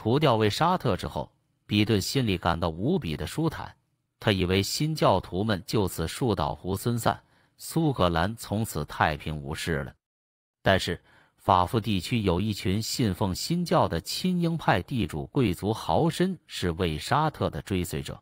除掉魏沙特之后，比顿心里感到无比的舒坦。他以为新教徒们就此树倒猢狲散，苏格兰从此太平无事了。但是，法夫地区有一群信奉新教的亲英派地主贵族豪绅是魏沙特的追随者。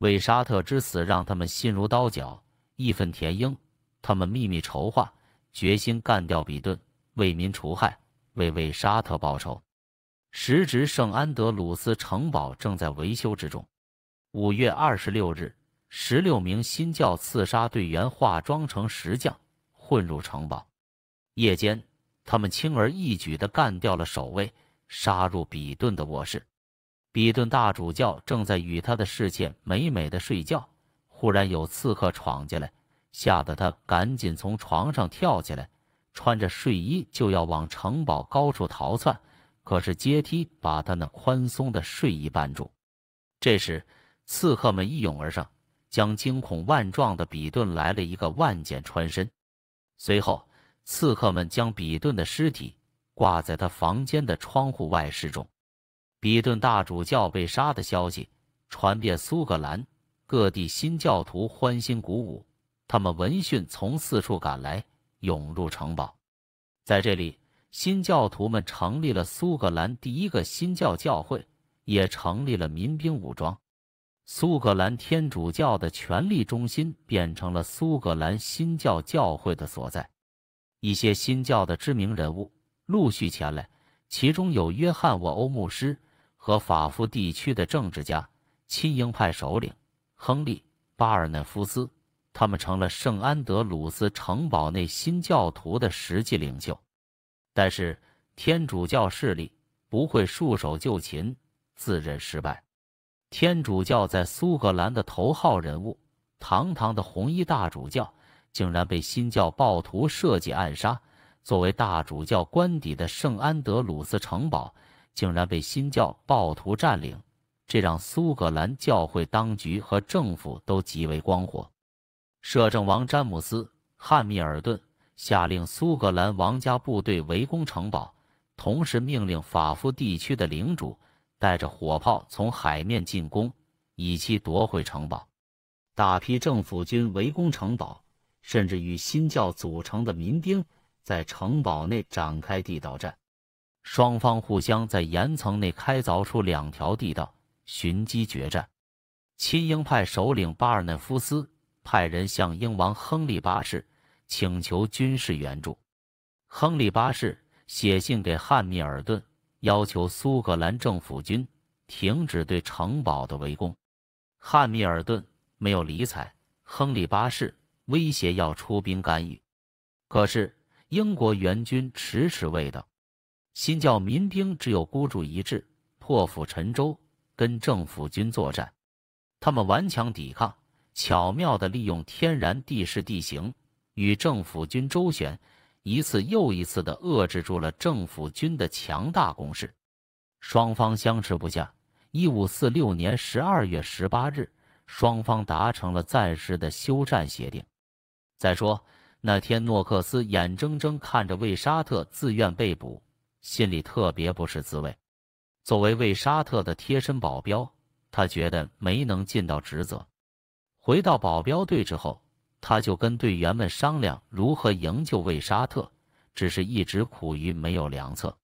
魏沙特之死让他们心如刀绞，义愤填膺。他们秘密筹划，决心干掉比顿，为民除害，为魏沙特报仇。时值圣安德鲁斯城堡正在维修之中。五月二十六日，十六名新教刺杀队员化妆成石匠，混入城堡。夜间，他们轻而易举地干掉了守卫，杀入比顿的卧室。比顿大主教正在与他的侍妾美美的睡觉，忽然有刺客闯进来，吓得他赶紧从床上跳起来，穿着睡衣就要往城堡高处逃窜。可是阶梯把他那宽松的睡衣绊住。这时，刺客们一涌而上，将惊恐万状的比顿来了一个万箭穿身。随后，刺客们将比顿的尸体挂在他房间的窗户外示众。比顿大主教被杀的消息传遍苏格兰，各地新教徒欢欣鼓舞，他们闻讯从四处赶来，涌入城堡，在这里。新教徒们成立了苏格兰第一个新教教会，也成立了民兵武装。苏格兰天主教的权力中心变成了苏格兰新教教会的所在。一些新教的知名人物陆续前来，其中有约翰沃欧牧师和法夫地区的政治家、亲英派首领亨利巴尔嫩夫斯。他们成了圣安德鲁斯城堡内新教徒的实际领袖。但是天主教势力不会束手就擒，自认失败。天主教在苏格兰的头号人物，堂堂的红衣大主教，竟然被新教暴徒设计暗杀。作为大主教官邸的圣安德鲁斯城堡，竟然被新教暴徒占领，这让苏格兰教会当局和政府都极为光火。摄政王詹姆斯·汉密尔顿。下令苏格兰王家部队围攻城堡，同时命令法夫地区的领主带着火炮从海面进攻，以期夺回城堡。大批政府军围攻城堡，甚至与新教组成的民兵在城堡内展开地道战，双方互相在岩层内开凿出两条地道，寻机决战。亲英派首领巴尔内夫斯派人向英王亨利八世。请求军事援助，亨利八世写信给汉密尔顿，要求苏格兰政府军停止对城堡的围攻。汉密尔顿没有理睬，亨利八世威胁要出兵干预。可是英国援军迟迟未到，新教民兵只有孤注一掷、破釜沉舟跟政府军作战。他们顽强抵抗，巧妙地利用天然地势地形。与政府军周旋，一次又一次地遏制住了政府军的强大攻势，双方相持不下。一五四六年十二月十八日，双方达成了暂时的休战协定。再说那天，诺克斯眼睁睁看着魏沙特自愿被捕，心里特别不是滋味。作为魏沙特的贴身保镖，他觉得没能尽到职责。回到保镖队之后。他就跟队员们商量如何营救魏沙特，只是一直苦于没有良策。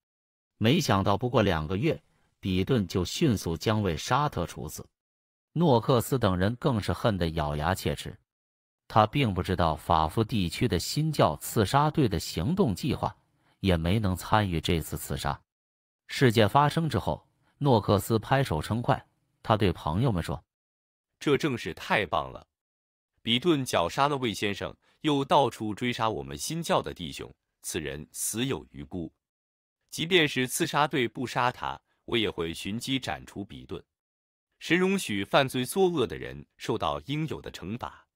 没想到不过两个月，比顿就迅速将魏沙特处死，诺克斯等人更是恨得咬牙切齿。他并不知道法夫地区的新教刺杀队的行动计划，也没能参与这次刺杀。事件发生之后，诺克斯拍手称快，他对朋友们说：“这真是太棒了。”比顿绞杀了魏先生，又到处追杀我们新教的弟兄，此人死有余辜。即便是刺杀队不杀他，我也会寻机斩除比顿。谁容许犯罪作恶的人受到应有的惩罚？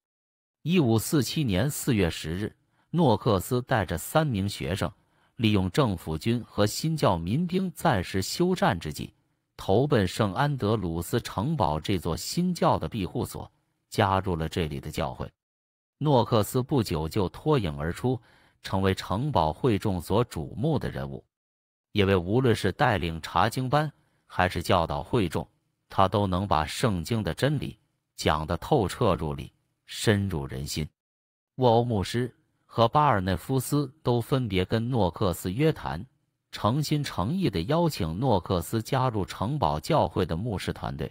一五四七年四月十日，诺克斯带着三名学生，利用政府军和新教民兵暂时休战之际，投奔圣安德鲁斯城堡这座新教的庇护所。加入了这里的教会，诺克斯不久就脱颖而出，成为城堡会众所瞩目的人物。因为无论是带领查经班，还是教导会众，他都能把圣经的真理讲得透彻入理，深入人心。沃欧牧师和巴尔内夫斯都分别跟诺克斯约谈，诚心诚意地邀请诺克斯加入城堡教会的牧师团队。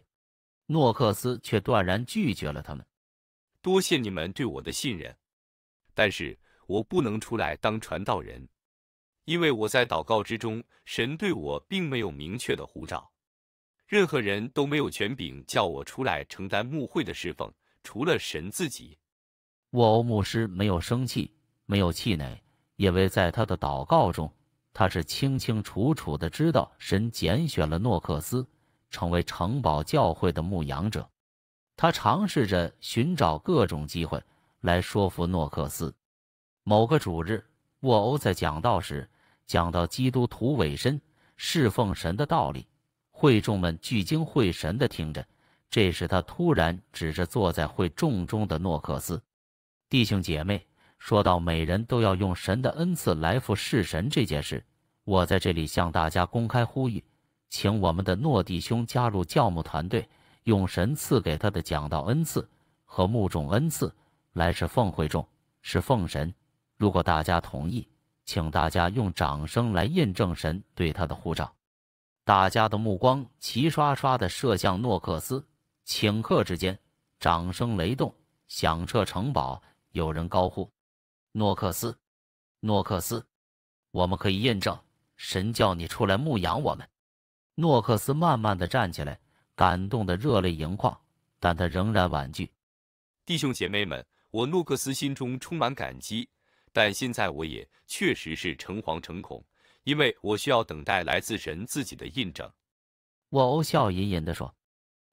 诺克斯却断然拒绝了他们。多谢你们对我的信任，但是我不能出来当传道人，因为我在祷告之中，神对我并没有明确的呼召，任何人都没有权柄叫我出来承担牧会的侍奉，除了神自己。沃欧牧师没有生气，没有气馁，因为在他的祷告中，他是清清楚楚的知道神拣选了诺克斯。成为城堡教会的牧羊者，他尝试着寻找各种机会来说服诺克斯。某个主日，沃欧在讲道时讲到基督徒委身侍奉神的道理，会众们聚精会神地听着。这时，他突然指着坐在会众中的诺克斯，弟兄姐妹，说到每人都要用神的恩赐来服侍神这件事，我在这里向大家公开呼吁。请我们的诺弟兄加入教牧团队，用神赐给他的讲道恩赐和牧种恩赐来是奉会众，是奉神。如果大家同意，请大家用掌声来印证神对他的呼召。大家的目光齐刷刷地射向诺克斯，顷刻之间，掌声雷动，响彻城堡。有人高呼：“诺克斯，诺克斯，我们可以印证，神叫你出来牧养我们。”诺克斯慢慢地站起来，感动得热泪盈眶，但他仍然婉拒。弟兄姐妹们，我诺克斯心中充满感激，但现在我也确实是诚惶诚恐，因为我需要等待来自神自己的印证。我笑吟吟地说：“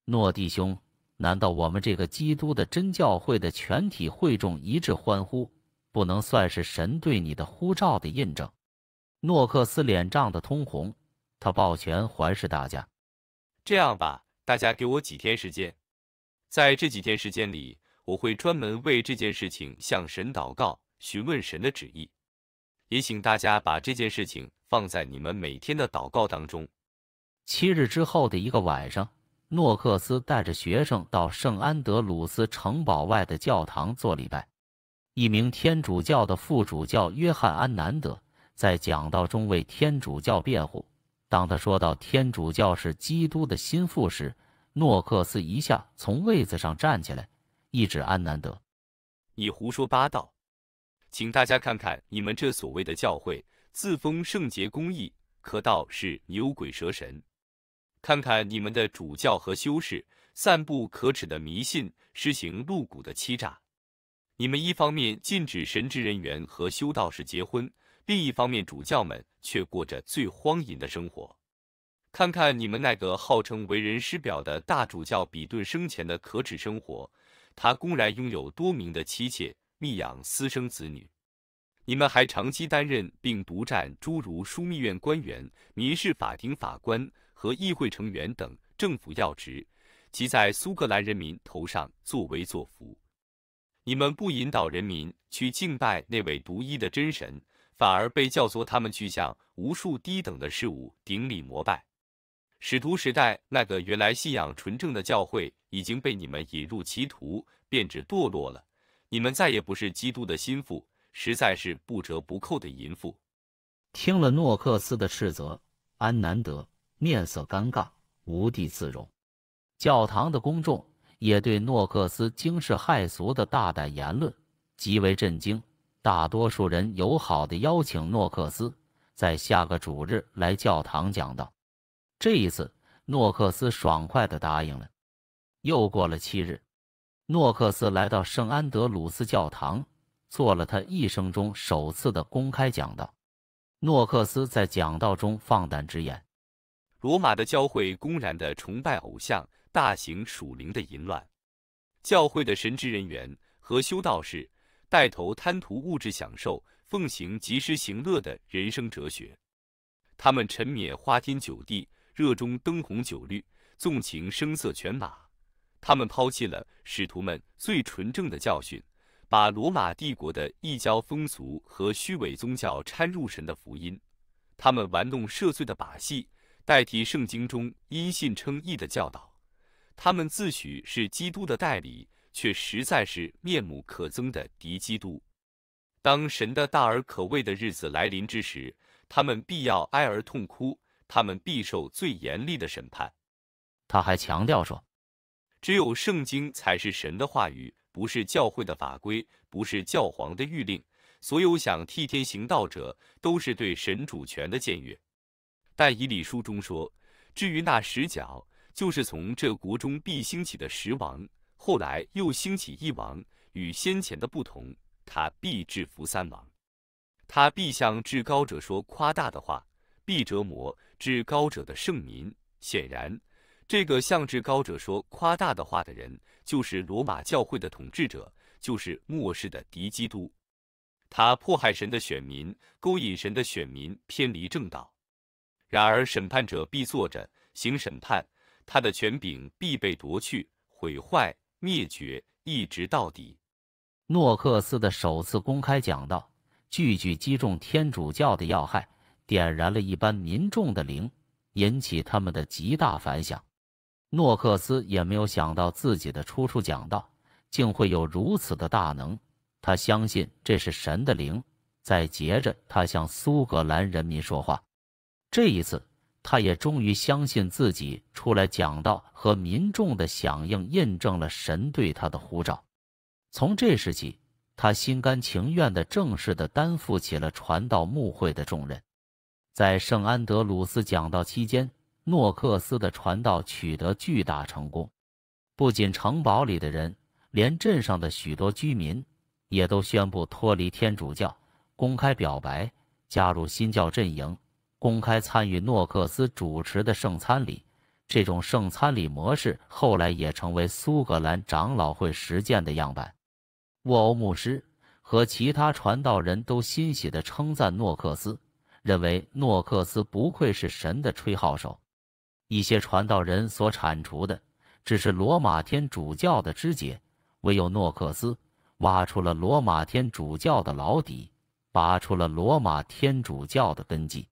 诺弟兄，难道我们这个基督的真教会的全体会众一致欢呼，不能算是神对你的呼召的印证？”诺克斯脸涨得通红。他抱拳环视大家：“这样吧，大家给我几天时间。在这几天时间里，我会专门为这件事情向神祷告，询问神的旨意。也请大家把这件事情放在你们每天的祷告当中。”七日之后的一个晚上，诺克斯带着学生到圣安德鲁斯城堡外的教堂做礼拜。一名天主教的副主教约翰安南德在讲道中为天主教辩护。当他说到天主教是基督的心腹时，诺克斯一下从位子上站起来，一指安南德：“你胡说八道！请大家看看，你们这所谓的教会自封圣洁公义，可道是牛鬼蛇神。看看你们的主教和修士，散布可耻的迷信，施行露骨的欺诈。你们一方面禁止神职人员和修道士结婚。”另一方面，主教们却过着最荒淫的生活。看看你们那个号称为人师表的大主教比顿生前的可耻生活，他公然拥有多名的妻妾，密养私生子女。你们还长期担任并独占诸如枢密院官员、民事法庭法官和议会成员等政府要职，及在苏格兰人民头上作威作福。你们不引导人民去敬拜那位独一的真神。反而被教唆，他们去向无数低等的事物顶礼膜拜。使徒时代那个原来信仰纯正的教会，已经被你们引入歧途，变质堕落了。你们再也不是基督的心腹，实在是不折不扣的淫妇。听了诺克斯的斥责，安南德面色尴尬，无地自容。教堂的公众也对诺克斯惊世骇俗的大胆言论极为震惊。大多数人友好的邀请诺克斯在下个主日来教堂讲道。这一次，诺克斯爽快的答应了。又过了七日，诺克斯来到圣安德鲁斯教堂，做了他一生中首次的公开讲道。诺克斯在讲道中放胆直言：罗马的教会公然的崇拜偶像，大型属灵的淫乱；教会的神职人员和修道士。带头贪图物质享受，奉行及时行乐的人生哲学。他们沉湎花天酒地，热衷灯红酒绿，纵情声色犬马。他们抛弃了使徒们最纯正的教训，把罗马帝国的异教风俗和虚伪宗教掺入神的福音。他们玩弄赦罪的把戏，代替圣经中因信称义的教导。他们自诩是基督的代理。却实在是面目可憎的敌基督。当神的大而可畏的日子来临之时，他们必要哀而痛哭，他们必受最严厉的审判。他还强调说，只有圣经才是神的话语，不是教会的法规，不是教皇的谕令。所有想替天行道者，都是对神主权的僭越。但以理书中说，至于那十角，就是从这国中必兴起的十王。后来又兴起一王，与先前的不同，他必制服三王，他必向至高者说夸大的话，必折磨至高者的圣民。显然，这个向至高者说夸大的话的人，就是罗马教会的统治者，就是末世的敌基督。他迫害神的选民，勾引神的选民偏离正道。然而，审判者必坐着行审判，他的权柄必被夺去，毁坏。灭绝一直到底。诺克斯的首次公开讲道，句句击中天主教的要害，点燃了一般民众的灵，引起他们的极大反响。诺克斯也没有想到自己的初出讲道竟会有如此的大能，他相信这是神的灵在接着他向苏格兰人民说话。这一次。他也终于相信自己出来讲道和民众的响应印证了神对他的呼召。从这时起，他心甘情愿地正式地担负起了传道牧会的重任。在圣安德鲁斯讲道期间，诺克斯的传道取得巨大成功。不仅城堡里的人，连镇上的许多居民也都宣布脱离天主教，公开表白加入新教阵营。公开参与诺克斯主持的圣餐礼，这种圣餐礼模式后来也成为苏格兰长老会实践的样板。沃欧牧师和其他传道人都欣喜地称赞诺克斯，认为诺克斯不愧是神的吹号手。一些传道人所铲除的只是罗马天主教的枝节，唯有诺克斯挖出了罗马天主教的老底，拔出了罗马天主教的根基。